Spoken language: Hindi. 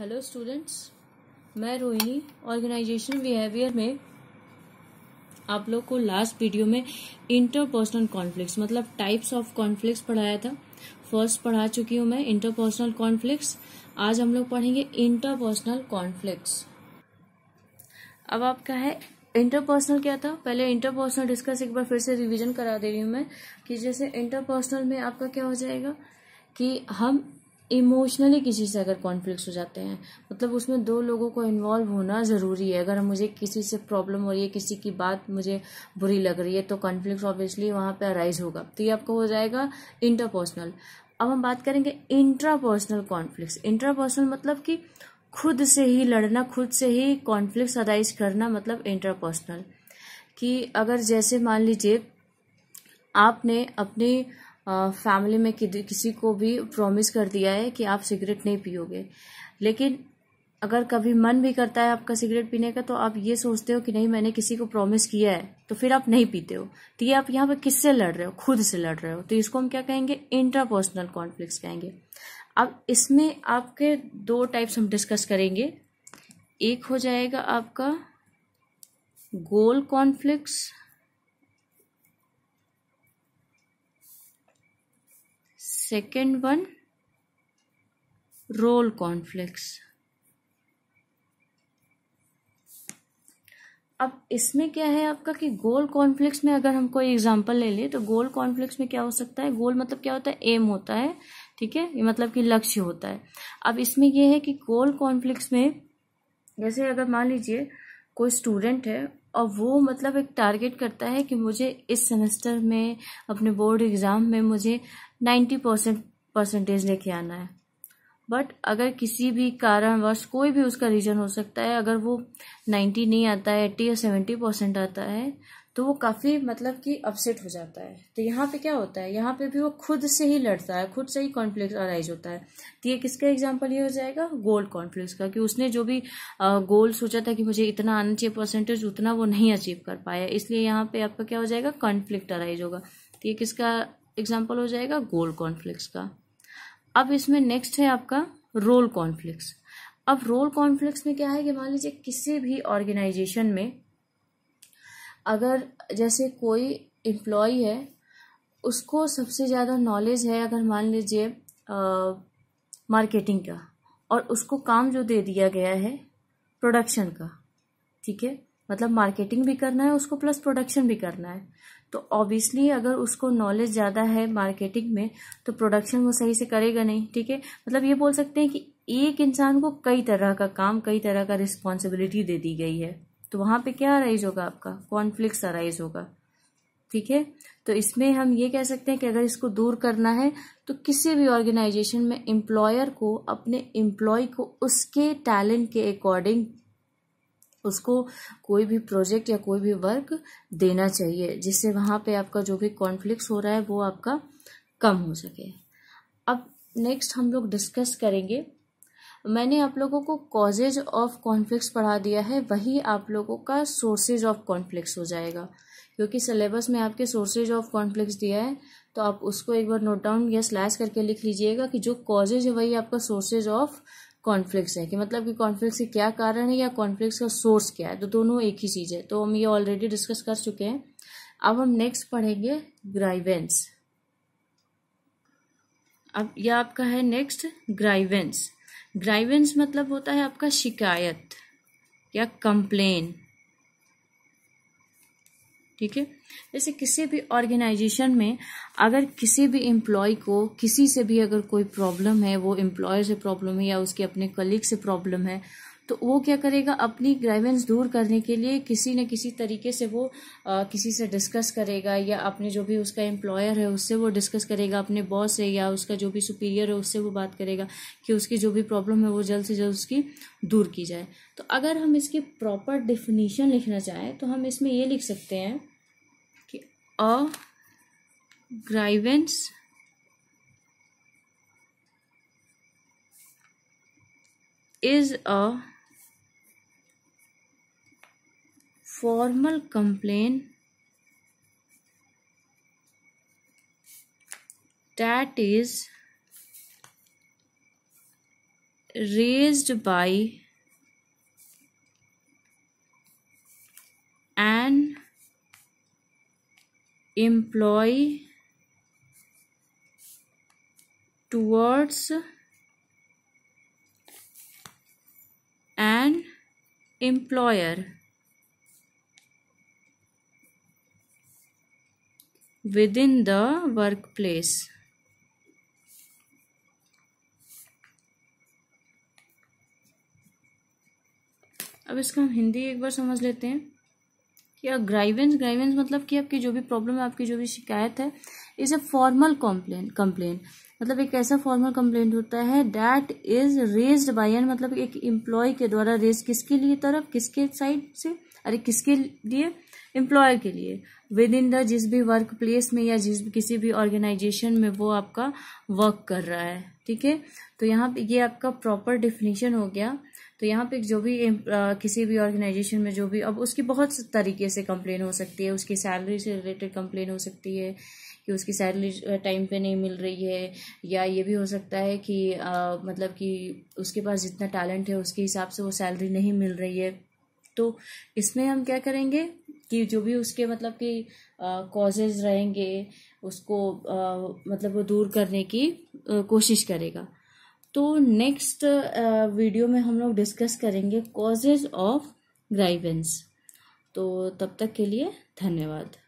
हेलो स्टूडेंट्स मैं रोहिणी ऑर्गेनाइजेशन बिहेवियर में आप लोग को लास्ट वीडियो में इंटरपर्सनल कॉन्फ्लिक्स मतलब टाइप्स ऑफ कॉन्फ्लिक्ट पढ़ाया था फर्स्ट पढ़ा चुकी हूँ मैं इंटरपर्सनल कॉन्फ्लिक्स आज हम लोग पढ़ेंगे इंटरपर्सनल कॉन्फ्लिक्ट अब आप क्या है इंटरपर्सनल क्या था पहले इंटरपर्सनल डिस्कस एक बार फिर से रिविजन करा दे रही हूँ मैं कि जैसे इंटरपर्सनल में आपका क्या हो जाएगा कि हम इमोशनली किसी से अगर कॉन्फ्लिक्ट हो जाते हैं मतलब उसमें दो लोगों को इन्वॉल्व होना ज़रूरी है अगर मुझे किसी से प्रॉब्लम हो रही है किसी की बात मुझे बुरी लग रही है तो कॉन्फ्लिक्ट ऑब्वियसली वहाँ पे अराइज होगा तो ये आपको हो जाएगा इंटरपर्सनल अब हम बात करेंगे इंट्रापर्सनल कॉन्फ्लिक्ट इंट्रापर्सनल मतलब कि खुद से ही लड़ना खुद से ही कॉन्फ्लिक्ट अराइज करना मतलब इंट्रापर्सनल कि अगर जैसे मान लीजिए आपने अपने फैमिली में किसी को भी प्रॉमिस कर दिया है कि आप सिगरेट नहीं पियोगे लेकिन अगर कभी मन भी करता है आपका सिगरेट पीने का तो आप ये सोचते हो कि नहीं मैंने किसी को प्रॉमिस किया है तो फिर आप नहीं पीते हो तो ये आप यहाँ पे किससे लड़ रहे हो खुद से लड़ रहे हो तो इसको हम क्या कहेंगे इंटरपर्सनल कॉन्फ्लिक्ट कहेंगे अब इसमें आपके दो टाइप्स हम डिस्कस करेंगे एक हो जाएगा आपका goal conflict second one role conflicts अब इसमें क्या है आपका कि गोल कॉन्फ्लिक्स में अगर हम कोई एग्जांपल ले लें तो गोल कॉन्फ्लिक्स में क्या हो सकता है गोल मतलब क्या होता है एम होता है ठीक है ये मतलब कि लक्ष्य होता है अब इसमें ये है कि गोल कॉन्फ्लिक्स में जैसे अगर मान लीजिए कोई स्टूडेंट है और वो मतलब एक टारगेट करता है कि मुझे इस सेमेस्टर में अपने बोर्ड एग्ज़ाम में मुझे नाइन्टी परसेंट परसेंटेज लेके आना है बट अगर किसी भी कारणवश कोई भी उसका रीज़न हो सकता है अगर वो नाइन्टी नहीं आता है एट्टी या सेवेंटी परसेंट आता है तो वो काफ़ी मतलब कि अपसेट हो जाता है तो यहाँ पे क्या होता है यहाँ पे भी वो खुद से ही लड़ता है खुद से ही कॉन्फ्लिक्ट अराइज होता है तो ये किसका एग्जाम्पल ये हो जाएगा गोल कॉन्फ्लिक्स का कि उसने जो भी गोल सोचा था कि मुझे इतना आना चाहिए परसेंटेज उतना वो नहीं अचीव कर पाया इसलिए यहाँ पे आपका क्या हो जाएगा कॉन्फ्लिक्ट अराइज होगा तो ये किसका एग्जाम्पल हो जाएगा गोल कॉन्फ्लिक्स का अब इसमें नेक्स्ट है आपका रोल कॉन्फ्लिक्स अब रोल कॉन्फ्लिक्स में क्या है कि मान लीजिए किसी भी ऑर्गेनाइजेशन में अगर जैसे कोई एम्प्लॉय है उसको सबसे ज़्यादा नॉलेज है अगर मान लीजिए मार्केटिंग का और उसको काम जो दे दिया गया है प्रोडक्शन का ठीक है मतलब मार्केटिंग भी करना है उसको प्लस प्रोडक्शन भी करना है तो ऑब्वियसली अगर उसको नॉलेज ज़्यादा है मार्केटिंग में तो प्रोडक्शन वो सही से करेगा नहीं ठीक है मतलब ये बोल सकते हैं कि एक इंसान को कई तरह का काम कई तरह का रिस्पॉन्सिबिलिटी दे दी गई है तो वहां पे क्या अराइज होगा आपका कॉन्फ्लिक्ट अराइज होगा ठीक है तो इसमें हम ये कह सकते हैं कि अगर इसको दूर करना है तो किसी भी ऑर्गेनाइजेशन में एम्प्लॉयर को अपने एम्प्लॉय को उसके टैलेंट के अकॉर्डिंग उसको कोई भी प्रोजेक्ट या कोई भी वर्क देना चाहिए जिससे वहाँ पे आपका जो भी कॉन्फ्लिक्ट हो रहा है वो आपका कम हो सके अब नेक्स्ट हम लोग डिस्कस करेंगे मैंने आप लोगों को कॉजेज ऑफ कॉन्फ्लिक्ट पढ़ा दिया है वही आप लोगों का सोर्सेज ऑफ कॉन्फ्लिक्ट हो जाएगा क्योंकि सिलेबस में आपके सोर्सेज ऑफ कॉन्फ्लिक्ट दिया है तो आप उसको एक बार नोट डाउन या स्लैश करके लिख लीजिएगा कि जो कॉजेज है वही आपका सोर्सेज ऑफ कॉन्फ्लिक्ट है कि मतलब कि कॉन्फ्लिक्ट के क्या कारण है या कॉन्फ्लिक्ट का सोर्स क्या है तो दोनों एक ही चीज़ है तो हम ये ऑलरेडी डिस्कस कर चुके हैं अब हम नेक्स्ट पढ़ेंगे ग्राइवेंस अब यह आपका है नेक्स्ट ग्राइवेंस ग्राइवेंस मतलब होता है आपका शिकायत या कंप्लेन ठीक है जैसे किसी भी ऑर्गेनाइजेशन में अगर किसी भी एम्प्लॉय को किसी से भी अगर कोई प्रॉब्लम है वो एम्प्लॉयर से प्रॉब्लम है या उसके अपने कलीग से प्रॉब्लम है तो वो क्या करेगा अपनी ग्राइवेंस दूर करने के लिए किसी न किसी तरीके से वो आ, किसी से डिस्कस करेगा या अपने जो भी उसका एम्प्लॉयर है उससे वो डिस्कस करेगा अपने बॉस से या उसका जो भी सुपीरियर है उससे वो बात करेगा कि उसकी जो भी प्रॉब्लम है वो जल्द से जल्द उसकी दूर की जाए तो अगर हम इसकी प्रॉपर डिफिनीशन लिखना चाहें तो हम इसमें ये लिख सकते हैं कि a grievance is a formal complaint that is raised by an employee towards an employer within the workplace. अब इसको हम हिंदी एक बार समझ लेते हैं या ग्राइवेंस ग्राइवेंस मतलब कि आपकी जो भी प्रॉब्लम है आपकी जो भी शिकायत है is a formal complain complain मतलब एक ऐसा फॉर्मल कंप्लेंट होता है that is raised by an मतलब एक एम्प्लॉय के द्वारा रेज किसके लिए तरफ किसके साइड से अरे किसके लिए एम्प्लॉय के लिए विद इन द जिस भी वर्क प्लेस में या जिस भी किसी भी ऑर्गेनाइजेशन में वो आपका वर्क कर रहा है ठीक है तो यहाँ पे ये आपका प्रॉपर डिफिनेशन हो गया तो यहाँ पे जो भी किसी भी ऑर्गेनाइजेशन में जो भी अब उसकी बहुत तरीके से कंप्लेन हो सकती है उसकी सैलरी से रिलेटेड कंप्लेन हो सकती है कि उसकी सैलरी टाइम पे नहीं मिल रही है या ये भी हो सकता है कि आ, मतलब कि उसके पास जितना टैलेंट है उसके हिसाब से वो सैलरी नहीं मिल रही है तो इसमें हम क्या करेंगे कि जो भी उसके मतलब कि कॉजेज रहेंगे उसको आ, मतलब वो दूर करने की आ, कोशिश करेगा तो नेक्स्ट वीडियो में हम लोग डिस्कस करेंगे कॉजेज ऑफ ग्राइवेंस तो तब तक के लिए धन्यवाद